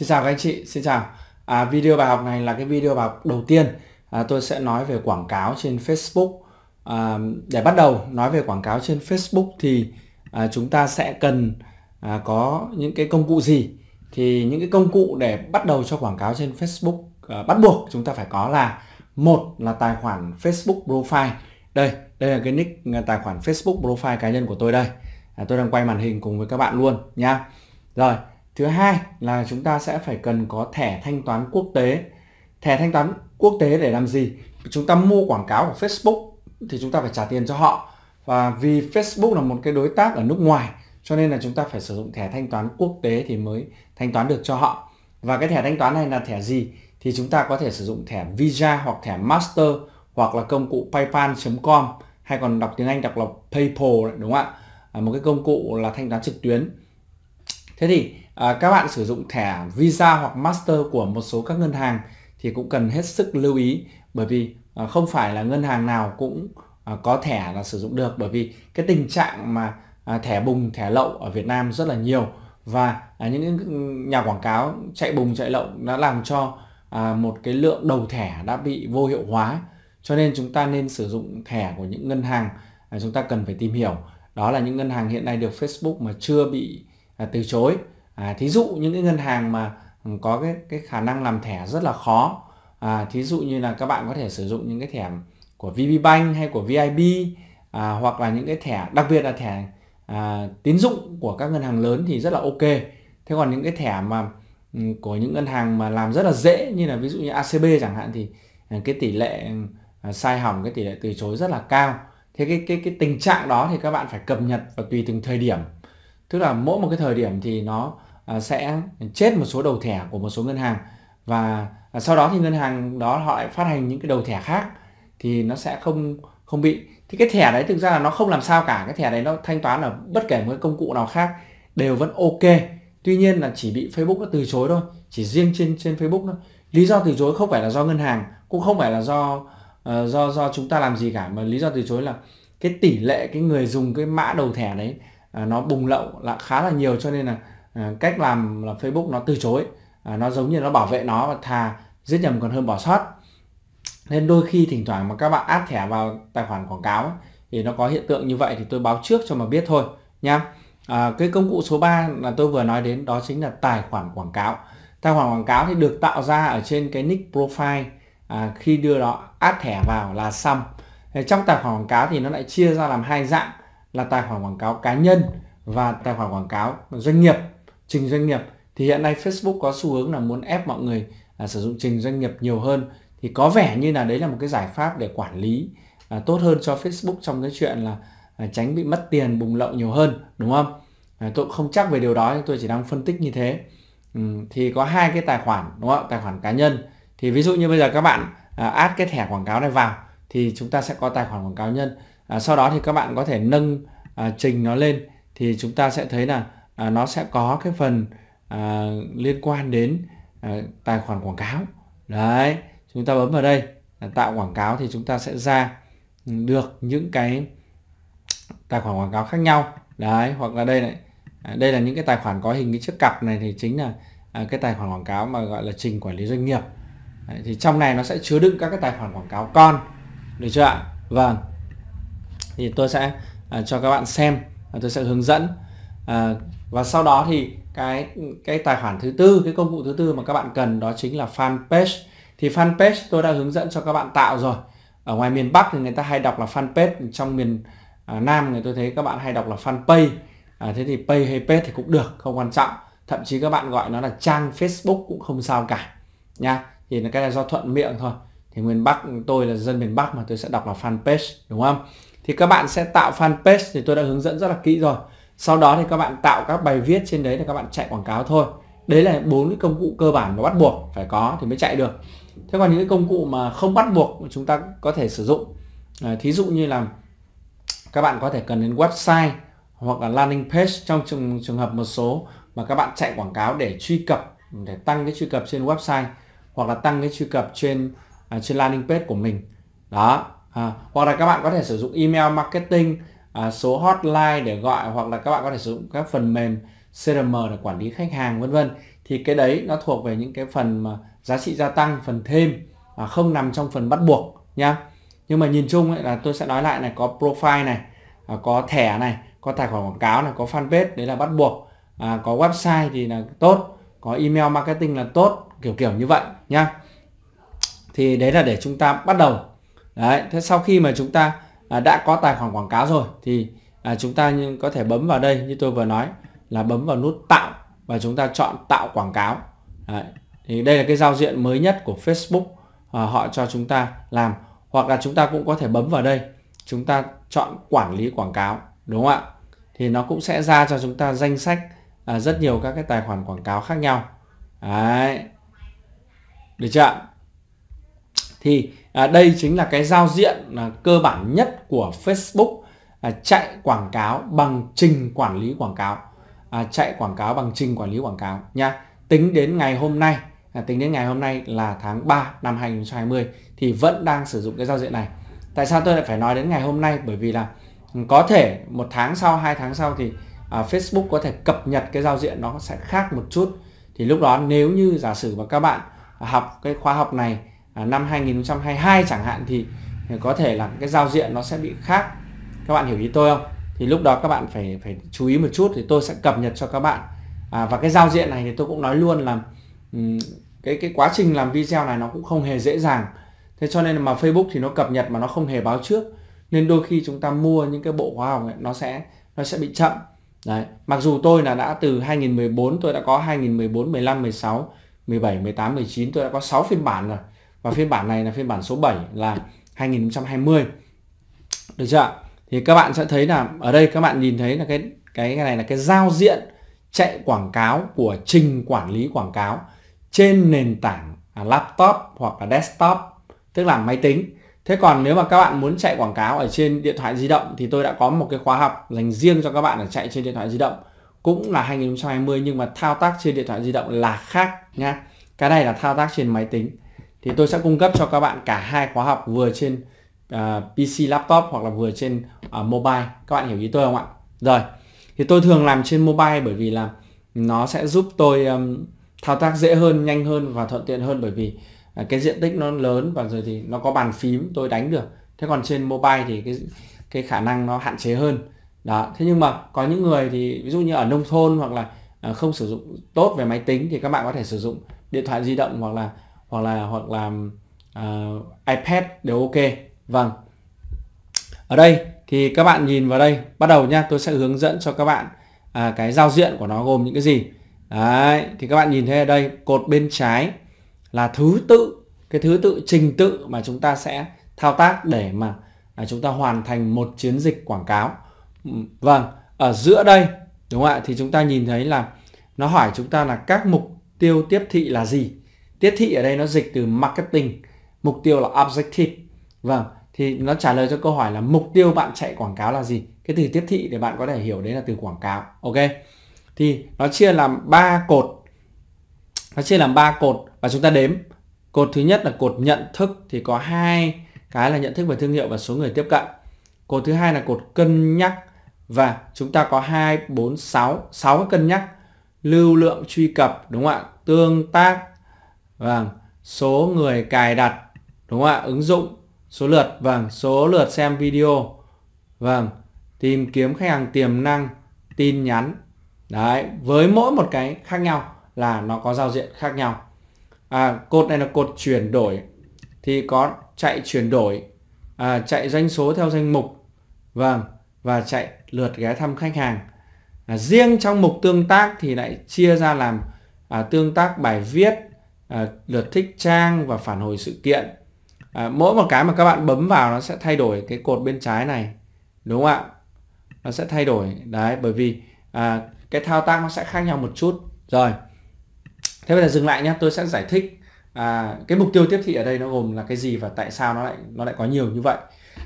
Xin chào các anh chị, xin chào. À, video bài học này là cái video bài học đầu tiên à, tôi sẽ nói về quảng cáo trên Facebook. À, để bắt đầu nói về quảng cáo trên Facebook thì à, chúng ta sẽ cần à, có những cái công cụ gì? Thì những cái công cụ để bắt đầu cho quảng cáo trên Facebook à, bắt buộc chúng ta phải có là một là tài khoản Facebook profile. Đây, đây là cái nick à, tài khoản Facebook profile cá nhân của tôi đây. À, tôi đang quay màn hình cùng với các bạn luôn nha. Rồi, Thứ hai là chúng ta sẽ phải cần có thẻ thanh toán quốc tế. Thẻ thanh toán quốc tế để làm gì? Chúng ta mua quảng cáo của Facebook thì chúng ta phải trả tiền cho họ. Và vì Facebook là một cái đối tác ở nước ngoài cho nên là chúng ta phải sử dụng thẻ thanh toán quốc tế thì mới thanh toán được cho họ. Và cái thẻ thanh toán này là thẻ gì? Thì chúng ta có thể sử dụng thẻ Visa hoặc thẻ Master hoặc là công cụ paypal.com hay còn đọc tiếng Anh đọc là PayPal đúng không ạ? À, một cái công cụ là thanh toán trực tuyến. Thế thì à, các bạn sử dụng thẻ Visa hoặc Master của một số các ngân hàng thì cũng cần hết sức lưu ý bởi vì à, không phải là ngân hàng nào cũng à, có thẻ là sử dụng được bởi vì cái tình trạng mà à, thẻ bùng thẻ lậu ở Việt Nam rất là nhiều và à, những nhà quảng cáo chạy bùng chạy lậu đã làm cho à, một cái lượng đầu thẻ đã bị vô hiệu hóa cho nên chúng ta nên sử dụng thẻ của những ngân hàng à, chúng ta cần phải tìm hiểu đó là những ngân hàng hiện nay được Facebook mà chưa bị à, từ chối à, thí dụ những cái ngân hàng mà có cái cái khả năng làm thẻ rất là khó à, thí dụ như là các bạn có thể sử dụng những cái thẻ của VPBank hay của VIB à, hoặc là những cái thẻ đặc biệt là thẻ à, tín dụng của các ngân hàng lớn thì rất là ok thế còn những cái thẻ mà ừ, của những ngân hàng mà làm rất là dễ như là ví dụ như ACB chẳng hạn thì ừ, cái tỷ lệ ừ, sai hỏng cái tỷ lệ từ chối rất là cao thế cái cái cái tình trạng đó thì các bạn phải cập nhật và tùy từng thời điểm tức là mỗi một cái thời điểm thì nó À, sẽ chết một số đầu thẻ của một số ngân hàng và à, sau đó thì ngân hàng đó họ lại phát hành những cái đầu thẻ khác thì nó sẽ không không bị thì cái thẻ đấy thực ra là nó không làm sao cả cái thẻ đấy nó thanh toán ở bất kể một cái công cụ nào khác đều vẫn ok tuy nhiên là chỉ bị Facebook nó từ chối thôi chỉ riêng trên trên Facebook thôi lý do từ chối không phải là do ngân hàng cũng không phải là do uh, do do chúng ta làm gì cả mà lý do từ chối là cái tỷ lệ cái người dùng cái mã đầu thẻ đấy uh, nó bùng lậu là khá là nhiều cho nên là Ờ, cách làm là Facebook nó từ chối à, nó giống như nó bảo vệ nó và thà giết nhầm còn hơn bỏ sót nên đôi khi thỉnh thoảng mà các bạn áp thẻ vào tài khoản quảng cáo ấy, thì nó có hiện tượng như vậy thì tôi báo trước cho mà biết thôi nhá à, cái công cụ số 3 là tôi vừa nói đến đó chính là tài khoản quảng cáo tài khoản quảng cáo thì được tạo ra ở trên cái nick profile à, khi đưa đó áp thẻ vào là xong thì trong tài khoản quảng cáo thì nó lại chia ra làm hai dạng là tài khoản quảng cáo cá nhân và tài khoản quảng cáo doanh nghiệp trình doanh nghiệp thì hiện nay Facebook có xu hướng là muốn ép mọi người à, sử dụng trình doanh nghiệp nhiều hơn thì có vẻ như là đấy là một cái giải pháp để quản lý à, tốt hơn cho Facebook trong cái chuyện là à, tránh bị mất tiền bùng lậu nhiều hơn đúng không à, tôi không chắc về điều đó nhưng tôi chỉ đang phân tích như thế ừ, thì có hai cái tài khoản đúng không tài khoản cá nhân thì ví dụ như bây giờ các bạn à, add cái thẻ quảng cáo này vào thì chúng ta sẽ có tài khoản quảng cáo nhân à, sau đó thì các bạn có thể nâng à, trình nó lên thì chúng ta sẽ thấy là à, nó sẽ có cái phần à, liên quan đến à, tài khoản quảng cáo đấy chúng ta bấm vào đây là tạo quảng cáo thì chúng ta sẽ ra được những cái tài khoản quảng cáo khác nhau đấy hoặc là đây này à, đây là những cái tài khoản có hình cái chiếc cặp này thì chính là à, cái tài khoản quảng cáo mà gọi là trình quản lý doanh nghiệp đấy, thì trong này nó sẽ chứa đựng các cái tài khoản quảng cáo con được chưa ạ vâng thì tôi sẽ à, cho các bạn xem à, tôi sẽ hướng dẫn à, và sau đó thì cái cái tài khoản thứ tư cái công cụ thứ tư mà các bạn cần đó chính là fanpage thì fanpage tôi đã hướng dẫn cho các bạn tạo rồi ở ngoài miền Bắc thì người ta hay đọc là fanpage trong miền à, Nam người tôi thấy các bạn hay đọc là fanpage à, thế thì pay hay page thì cũng được không quan trọng thậm chí các bạn gọi nó là trang Facebook cũng không sao cả nha thì cái là do thuận miệng thôi thì miền Bắc tôi là dân miền Bắc mà tôi sẽ đọc là fanpage đúng không thì các bạn sẽ tạo fanpage thì tôi đã hướng dẫn rất là kỹ rồi sau đó thì các bạn tạo các bài viết trên đấy để các bạn chạy quảng cáo thôi đấy là bốn cái công cụ cơ bản mà bắt buộc phải có thì mới chạy được thế còn những cái công cụ mà không bắt buộc chúng ta có thể sử dụng à, thí dụ như là các bạn có thể cần đến website hoặc là landing page trong trường, trường hợp một số mà các bạn chạy quảng cáo để truy cập để tăng cái truy cập trên website hoặc là tăng cái truy cập trên à, trên landing page của mình đó à, hoặc là các bạn có thể sử dụng email marketing à, số hotline để gọi hoặc là các bạn có thể sử dụng các phần mềm CRM để quản lý khách hàng vân vân thì cái đấy nó thuộc về những cái phần mà giá trị gia tăng phần thêm à, không nằm trong phần bắt buộc nhá nhưng mà nhìn chung ấy, là tôi sẽ nói lại này có profile này à, có thẻ này có tài khoản quảng cáo này có fanpage đấy là bắt buộc à, có website thì là tốt có email marketing là tốt kiểu kiểu như vậy nhá thì đấy là để chúng ta bắt đầu đấy thế sau khi mà chúng ta À, đã có tài khoản quảng cáo rồi thì à, chúng ta có thể bấm vào đây như tôi vừa nói là bấm vào nút tạo và chúng ta chọn tạo quảng cáo Đấy. thì đây là cái giao diện mới nhất của Facebook à, họ cho chúng ta làm hoặc là chúng ta cũng có thể bấm vào đây chúng ta chọn quản lý quảng cáo đúng không ạ thì nó cũng sẽ ra cho chúng ta danh sách à, rất nhiều các cái tài khoản quảng cáo khác nhau Đấy. được chưa thì à, đây chính là cái giao diện à, cơ bản nhất của Facebook à, chạy quảng cáo bằng trình quản lý quảng cáo à, chạy quảng cáo bằng trình quản lý quảng cáo nha tính đến ngày hôm nay à, tính đến ngày hôm nay là tháng 3 năm 2020 thì vẫn đang sử dụng cái giao diện này tại sao tôi lại phải nói đến ngày hôm nay bởi vì là ừ, có thể một tháng sau hai tháng sau thì à, Facebook có thể cập nhật cái giao diện nó sẽ khác một chút thì lúc đó nếu như giả sử mà các bạn học cái khóa học này À, năm 2022 chẳng hạn thì có thể là cái giao diện nó sẽ bị khác các bạn hiểu ý tôi không thì lúc đó các bạn phải phải chú ý một chút thì tôi sẽ cập nhật cho các bạn à, và cái giao diện này thì tôi cũng nói luôn là um, cái cái quá trình làm video này nó cũng không hề dễ dàng thế cho nên mà Facebook thì nó cập nhật mà nó không hề báo trước nên đôi khi chúng ta mua những cái bộ khóa học ấy, nó sẽ nó sẽ bị chậm đấy mặc dù tôi là đã từ 2014 tôi đã có 2014 15 16 17 18 19 tôi đã có 6 phiên bản rồi và phiên bản này là phiên bản số 7 là 2020 được chưa thì các bạn sẽ thấy là ở đây các bạn nhìn thấy là cái cái này là cái giao diện chạy quảng cáo của trình quản lý quảng cáo trên nền tảng laptop hoặc là desktop tức là máy tính thế còn nếu mà các bạn muốn chạy quảng cáo ở trên điện thoại di động thì tôi đã có một cái khóa học dành riêng cho các bạn để chạy trên điện thoại di động cũng là 2020 nhưng mà thao tác trên điện thoại di động là khác nha cái này là thao tác trên máy tính thì tôi sẽ cung cấp cho các bạn cả hai khóa học vừa trên uh, à, PC laptop hoặc là vừa trên uh, mobile các bạn hiểu ý tôi không ạ rồi thì tôi thường làm trên mobile bởi vì là nó sẽ giúp tôi um, thao tác dễ hơn nhanh hơn và thuận tiện hơn bởi vì uh, cái diện tích nó lớn và rồi thì nó có bàn phím tôi đánh được thế còn trên mobile thì cái cái khả năng nó hạn chế hơn đó thế nhưng mà có những người thì ví dụ như ở nông thôn hoặc là không sử dụng tốt về máy tính thì các bạn có thể sử dụng điện thoại di động hoặc là hoặc là hoặc làm uh, à, iPad đều ok vâng ở đây thì các bạn nhìn vào đây bắt đầu nhá tôi sẽ hướng dẫn cho các bạn à, cái giao diện của nó gồm những cái gì đấy thì các bạn nhìn thấy ở đây cột bên trái là thứ tự cái thứ tự trình tự mà chúng ta sẽ thao tác để mà à, chúng ta hoàn thành một chiến dịch quảng cáo vâng ở giữa đây đúng không ạ thì chúng ta nhìn thấy là nó hỏi chúng ta là các mục tiêu tiếp thị là gì tiết thị ở đây nó dịch từ marketing mục tiêu là objective vâng thì nó trả lời cho câu hỏi là mục tiêu bạn chạy quảng cáo là gì cái từ tiếp thị để bạn có thể hiểu đấy là từ quảng cáo ok thì nó chia làm ba cột nó chia làm ba cột và chúng ta đếm cột thứ nhất là cột nhận thức thì có hai cái là nhận thức về thương hiệu và số người tiếp cận cột thứ hai là cột cân nhắc và chúng ta có hai bốn sáu sáu cân nhắc lưu lượng truy cập đúng không ạ tương tác vâng số người cài đặt đúng không ạ ứng dụng số lượt vâng số lượt xem video vâng tìm kiếm khách hàng tiềm năng tin nhắn đấy với mỗi một cái khác nhau là nó có giao diện khác nhau à, cột này là cột chuyển đổi thì có chạy chuyển đổi à, chạy doanh số theo danh mục vâng và chạy lượt ghé thăm khách hàng à, riêng trong mục tương tác thì lại chia ra làm à, tương tác bài viết À, lượt thích trang và phản hồi sự kiện à, mỗi một cái mà các bạn bấm vào nó sẽ thay đổi cái cột bên trái này đúng không ạ nó sẽ thay đổi đấy bởi vì à, cái thao tác nó sẽ khác nhau một chút rồi thế bây giờ dừng lại nhé tôi sẽ giải thích à, cái mục tiêu tiếp thị ở đây nó gồm là cái gì và tại sao nó lại nó lại có nhiều như vậy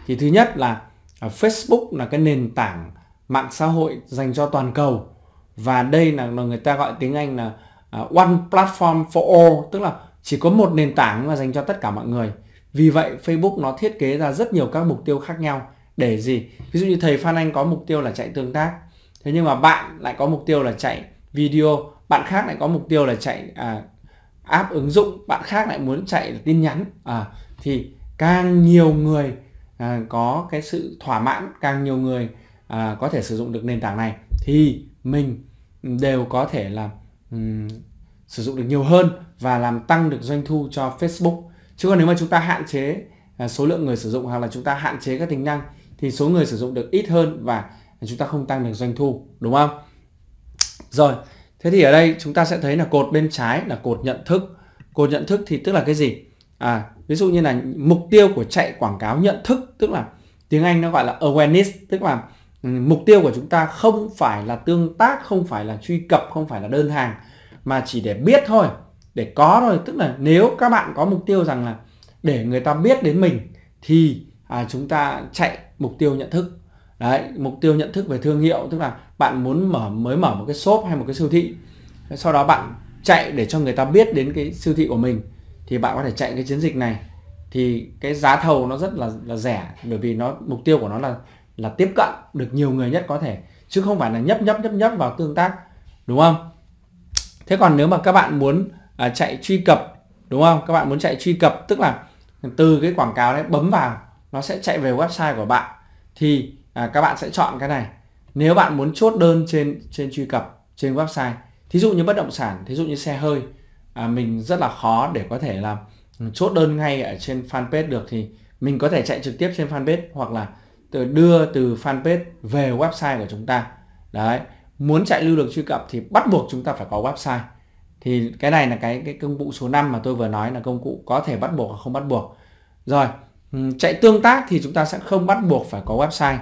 thì thứ nhất là à, Facebook là cái nền tảng mạng xã hội dành cho toàn cầu và đây là người ta gọi tiếng Anh là uh, one platform for all tức là chỉ có một nền tảng mà dành cho tất cả mọi người vì vậy Facebook nó thiết kế ra rất nhiều các mục tiêu khác nhau để gì ví dụ như thầy Phan Anh có mục tiêu là chạy tương tác thế nhưng mà bạn lại có mục tiêu là chạy video bạn khác lại có mục tiêu là chạy à, app ứng dụng bạn khác lại muốn chạy tin nhắn à, thì càng nhiều người à, có cái sự thỏa mãn càng nhiều người à, có thể sử dụng được nền tảng này thì mình đều có thể là um, sử dụng được nhiều hơn và làm tăng được doanh thu cho Facebook chứ còn nếu mà chúng ta hạn chế uh, số lượng người sử dụng hoặc là chúng ta hạn chế các tính năng thì số người sử dụng được ít hơn và chúng ta không tăng được doanh thu đúng không rồi thế thì ở đây chúng ta sẽ thấy là cột bên trái là cột nhận thức cột nhận thức thì tức là cái gì à ví dụ như là mục tiêu của chạy quảng cáo nhận thức tức là tiếng Anh nó gọi là awareness tức là mục tiêu của chúng ta không phải là tương tác không phải là truy cập không phải là đơn hàng mà chỉ để biết thôi để có thôi tức là nếu các bạn có mục tiêu rằng là để người ta biết đến mình thì à, chúng ta chạy mục tiêu nhận thức đấy mục tiêu nhận thức về thương hiệu tức là bạn muốn mở mới mở một cái shop hay một cái siêu thị sau đó bạn chạy để cho người ta biết đến cái siêu thị của mình thì bạn có thể chạy cái chiến dịch này thì cái giá thầu nó rất là là rẻ bởi vì nó mục tiêu của nó là là tiếp cận được nhiều người nhất có thể chứ không phải là nhấp nhấp nhấp nhấp vào tương tác đúng không thế còn nếu mà các bạn muốn à, chạy truy cập đúng không các bạn muốn chạy truy cập tức là từ cái quảng cáo đấy bấm vào nó sẽ chạy về website của bạn thì à, các bạn sẽ chọn cái này nếu bạn muốn chốt đơn trên trên truy cập trên website thí dụ như bất động sản thí dụ như xe hơi à, mình rất là khó để có thể làm chốt đơn ngay ở trên fanpage được thì mình có thể chạy trực tiếp trên fanpage hoặc là từ đưa từ fanpage về website của chúng ta đấy muốn chạy lưu lượng truy cập thì bắt buộc chúng ta phải có website thì cái này là cái cái công cụ số 5 mà tôi vừa nói là công cụ có thể bắt buộc hoặc không bắt buộc rồi chạy tương tác thì chúng ta sẽ không bắt buộc phải có website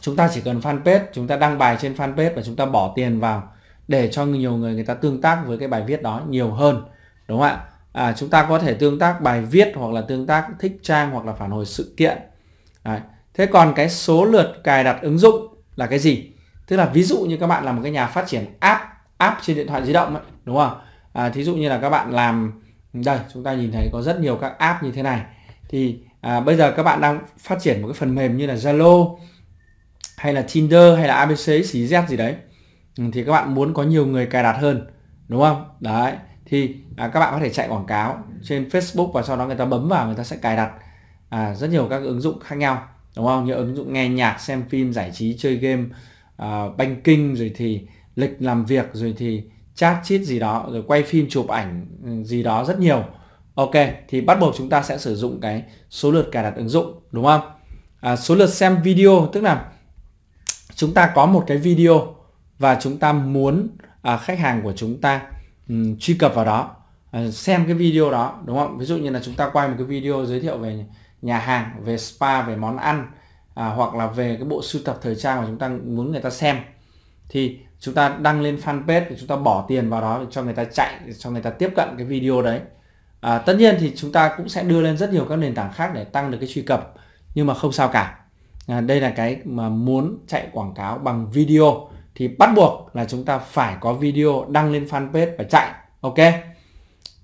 chúng ta chỉ cần fanpage chúng ta đăng bài trên fanpage và chúng ta bỏ tiền vào để cho nhiều người người ta tương tác với cái bài viết đó nhiều hơn đúng không ạ à, chúng ta có thể tương tác bài viết hoặc là tương tác thích trang hoặc là phản hồi sự kiện Đấy. Thế còn cái số lượt cài đặt ứng dụng là cái gì? Tức là ví dụ như các bạn là một cái nhà phát triển app app trên điện thoại di động ấy, đúng không? À, thí dụ như là các bạn làm đây chúng ta nhìn thấy có rất nhiều các app như thế này thì à, bây giờ các bạn đang phát triển một cái phần mềm như là Zalo hay là Tinder hay là ABC xí Z gì đấy ừ, thì các bạn muốn có nhiều người cài đặt hơn đúng không? Đấy thì à, các bạn có thể chạy quảng cáo trên Facebook và sau đó người ta bấm vào người ta sẽ cài đặt à, rất nhiều các ứng dụng khác nhau đúng không những ứng dụng nghe nhạc xem phim giải trí chơi game uh, banking rồi thì lịch làm việc rồi thì chat chít gì đó rồi quay phim chụp ảnh ừ, gì đó rất nhiều ok thì bắt buộc chúng ta sẽ sử dụng cái số lượt cài đặt ứng dụng đúng không à, số lượt xem video tức là chúng ta có một cái video và chúng ta muốn à, khách hàng của chúng ta um, truy cập vào đó à, xem cái video đó đúng không ví dụ như là chúng ta quay một cái video giới thiệu về nhà hàng về spa về món ăn à, hoặc là về cái bộ sưu tập thời trang mà chúng ta muốn người ta xem thì chúng ta đăng lên fanpage để chúng ta bỏ tiền vào đó để cho người ta chạy để cho người ta tiếp cận cái video đấy à, tất nhiên thì chúng ta cũng sẽ đưa lên rất nhiều các nền tảng khác để tăng được cái truy cập nhưng mà không sao cả à, đây là cái mà muốn chạy quảng cáo bằng video thì bắt buộc là chúng ta phải có video đăng lên fanpage và chạy ok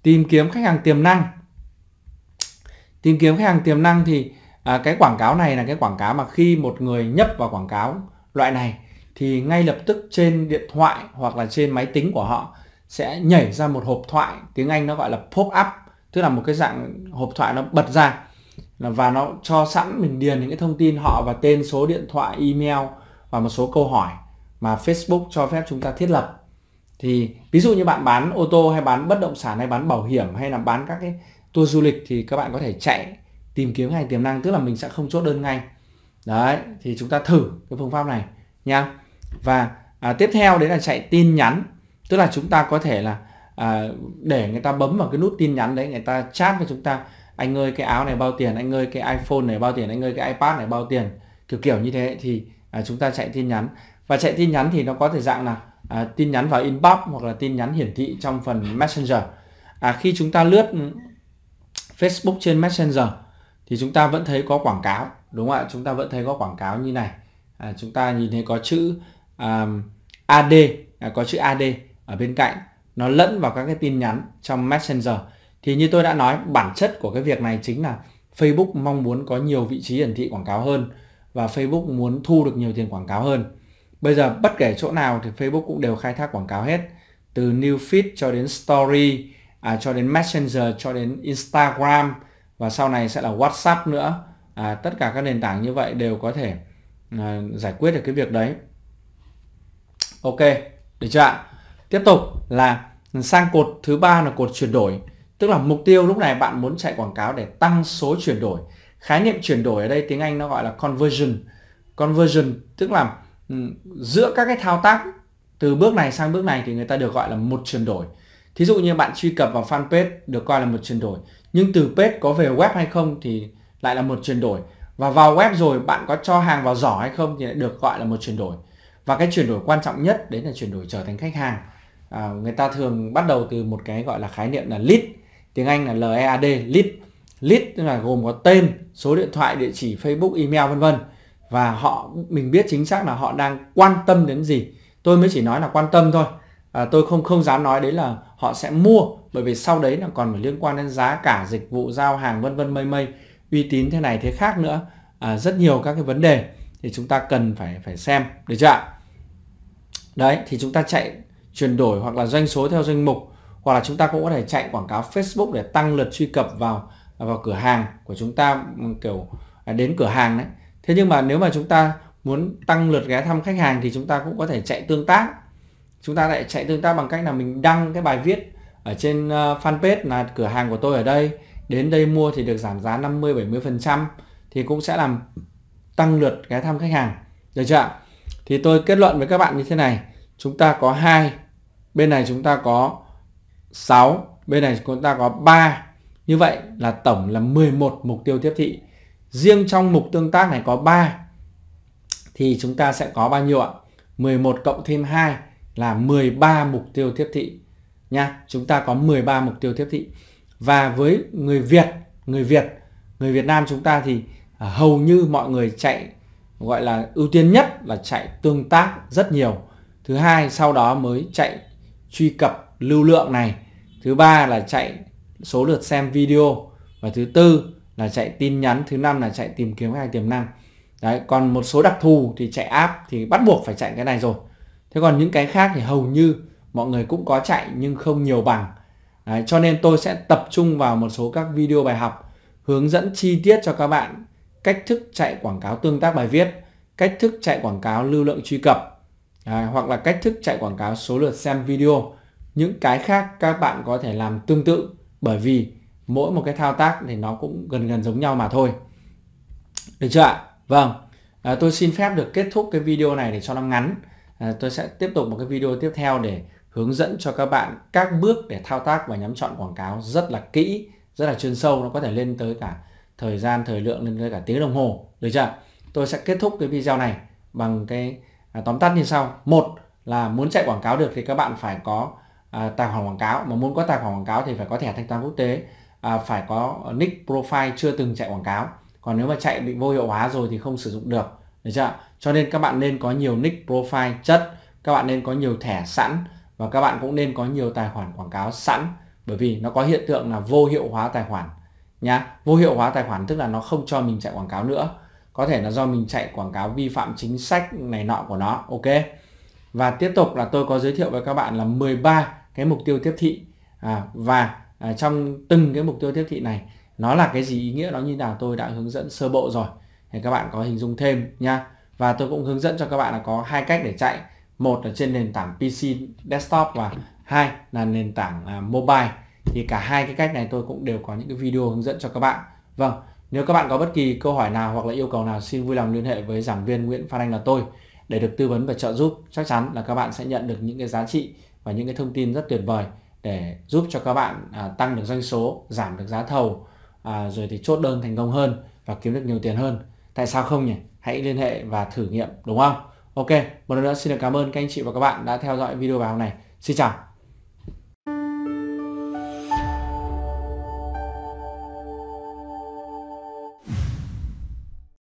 tìm kiếm khách hàng tiềm năng tìm kiếm khách hàng tiềm năng thì à, cái quảng cáo này là cái quảng cáo mà khi một người nhấp vào quảng cáo loại này thì ngay lập tức trên điện thoại hoặc là trên máy tính của họ sẽ nhảy ra một hộp thoại tiếng Anh nó gọi là pop up tức là một cái dạng hộp thoại nó bật ra và nó cho sẵn mình điền những cái thông tin họ và tên số điện thoại email và một số câu hỏi mà Facebook cho phép chúng ta thiết lập thì ví dụ như bạn bán ô tô hay bán bất động sản hay bán bảo hiểm hay là bán các cái tour du lịch thì các bạn có thể chạy tìm kiếm ngành tiềm năng tức là mình sẽ không chốt đơn ngay đấy thì chúng ta thử cái phương pháp này nha và à, tiếp theo đấy là chạy tin nhắn tức là chúng ta có thể là à, để người ta bấm vào cái nút tin nhắn đấy người ta chat với chúng ta anh ơi cái áo này bao tiền anh ơi cái iphone này bao tiền anh ơi cái ipad này bao tiền kiểu kiểu như thế thì à, chúng ta chạy tin nhắn và chạy tin nhắn thì nó có thể dạng là à, tin nhắn vào inbox hoặc là tin nhắn hiển thị trong phần messenger à, khi chúng ta lướt Facebook trên Messenger thì chúng ta vẫn thấy có quảng cáo đúng không ạ chúng ta vẫn thấy có quảng cáo như này à, chúng ta nhìn thấy có chữ um, AD à, có chữ AD ở bên cạnh nó lẫn vào các cái tin nhắn trong Messenger thì như tôi đã nói bản chất của cái việc này chính là Facebook mong muốn có nhiều vị trí hiển thị quảng cáo hơn và Facebook muốn thu được nhiều tiền quảng cáo hơn bây giờ bất kể chỗ nào thì Facebook cũng đều khai thác quảng cáo hết từ new feed cho đến story à, cho đến Messenger cho đến Instagram và sau này sẽ là WhatsApp nữa à, tất cả các nền tảng như vậy đều có thể à, giải quyết được cái việc đấy ok được chưa ạ tiếp tục là sang cột thứ ba là cột chuyển đổi tức là mục tiêu lúc này bạn muốn chạy quảng cáo để tăng số chuyển đổi khái niệm chuyển đổi ở đây tiếng Anh nó gọi là conversion conversion tức là ừ, giữa các cái thao tác từ bước này sang bước này thì người ta được gọi là một chuyển đổi Thí dụ như bạn truy cập vào fanpage được coi là một chuyển đổi, nhưng từ page có về web hay không thì lại là một chuyển đổi. Và vào web rồi bạn có cho hàng vào giỏ hay không thì lại được gọi là một chuyển đổi. Và cái chuyển đổi quan trọng nhất đấy là chuyển đổi trở thành khách hàng. À, người ta thường bắt đầu từ một cái gọi là khái niệm là lead, tiếng Anh là e LEAD, lead. Lead là gồm có tên, số điện thoại, địa chỉ, Facebook, email vân vân và họ mình biết chính xác là họ đang quan tâm đến gì. Tôi mới chỉ nói là quan tâm thôi à, tôi không không dám nói đấy là họ sẽ mua bởi vì sau đấy là còn phải liên quan đến giá cả dịch vụ giao hàng vân vân mây mây uy tín thế này thế khác nữa à, rất nhiều các cái vấn đề thì chúng ta cần phải phải xem được chưa ạ đấy thì chúng ta chạy chuyển đổi hoặc là doanh số theo danh mục hoặc là chúng ta cũng có thể chạy quảng cáo Facebook để tăng lượt truy cập vào vào cửa hàng của chúng ta kiểu à, đến cửa hàng đấy thế nhưng mà nếu mà chúng ta muốn tăng lượt ghé thăm khách hàng thì chúng ta cũng có thể chạy tương tác chúng ta lại chạy tương tác bằng cách là mình đăng cái bài viết ở trên ờ, fanpage là cửa hàng của tôi ở đây đến đây mua thì được giảm giá 50 70 phần trăm thì cũng sẽ làm tăng lượt ghé thăm khách hàng được chưa ạ thì tôi kết luận với các bạn như thế này chúng ta có hai bên này chúng ta có 6 bên này chúng ta có 3 như vậy là tổng là 11 mục tiêu tiếp thị riêng trong mục tương tác này có 3 thì chúng ta sẽ có bao nhiêu ạ 11 cộng thêm 2 là 13 mục tiêu tiếp thị nha. Chúng ta có 13 mục tiêu tiếp thị. Và với người Việt, người Việt, người Việt Nam chúng ta thì à, hầu như mọi người chạy gọi là ưu tiên nhất là chạy tương tác rất nhiều. Thứ hai sau đó mới chạy truy cập lưu lượng này. Thứ ba là chạy số lượt xem video và thứ tư là chạy tin nhắn, thứ năm là chạy tìm kiếm khách tiềm năng. Đấy, còn một số đặc thù thì chạy app thì bắt buộc phải chạy cái này rồi thế còn những cái khác thì hầu như mọi người cũng có chạy nhưng không nhiều bằng Đấy, cho nên tôi sẽ tập trung vào một số các video bài học hướng dẫn chi tiết cho các bạn cách thức chạy quảng cáo tương tác bài viết cách thức chạy quảng cáo lưu lượng truy cập Đấy, à, hoặc là cách thức chạy quảng cáo số lượt xem video những cái khác các bạn có thể làm tương tự bởi vì mỗi một cái thao tác thì nó cũng gần gần giống nhau mà thôi được chưa ạ vâng à, tôi xin phép được kết thúc cái video này để cho nó ngắn À, tôi sẽ tiếp tục một cái video tiếp theo để hướng dẫn cho các bạn các bước để thao tác và nhắm chọn quảng cáo rất là kỹ rất là chuyên sâu nó có thể lên tới cả thời gian thời lượng lên tới cả tiếng đồng hồ được chưa tôi sẽ kết thúc cái video này bằng cái à, tóm tắt như sau một là muốn chạy quảng cáo được thì các bạn phải có à, tài khoản quảng cáo mà muốn có tài khoản quảng cáo thì phải có thẻ thanh toán quốc tế à, phải có nick profile chưa từng chạy quảng cáo còn nếu mà chạy bị vô hiệu hóa rồi thì không sử dụng được được chưa? Cho nên các bạn nên có nhiều nick profile chất, các bạn nên có nhiều thẻ sẵn và các bạn cũng nên có nhiều tài khoản quảng cáo sẵn bởi vì nó có hiện tượng là vô hiệu hóa tài khoản nhá. Vô hiệu hóa tài khoản tức là nó không cho mình chạy quảng cáo nữa. Có thể là do mình chạy quảng cáo vi phạm chính sách này nọ của nó, ok? Và tiếp tục là tôi có giới thiệu với các bạn là 13 cái mục tiêu tiếp thị à, và à, trong từng cái mục tiêu tiếp thị này nó là cái gì ý nghĩa nó như nào tôi đã hướng dẫn sơ bộ rồi để các bạn có hình dung thêm nha và tôi cũng hướng dẫn cho các bạn là có hai cách để chạy một là trên nền tảng PC desktop và hai là nền tảng à, mobile thì cả hai cái cách này tôi cũng đều có những cái video hướng dẫn cho các bạn vâng nếu các bạn có bất kỳ câu hỏi nào hoặc là yêu cầu nào xin vui lòng liên hệ với giảng viên Nguyễn Phan Anh là tôi để được tư vấn và trợ giúp chắc chắn là các bạn sẽ nhận được những cái giá trị và những cái thông tin rất tuyệt vời để giúp cho các bạn à, tăng được doanh số giảm được giá thầu à, rồi thì chốt đơn thành công hơn và kiếm được nhiều tiền hơn tại sao không nhỉ? Hãy liên hệ và thử nghiệm đúng không? Ok, một lần nữa xin được cảm ơn các anh chị và các bạn đã theo dõi video bài học này. Xin chào!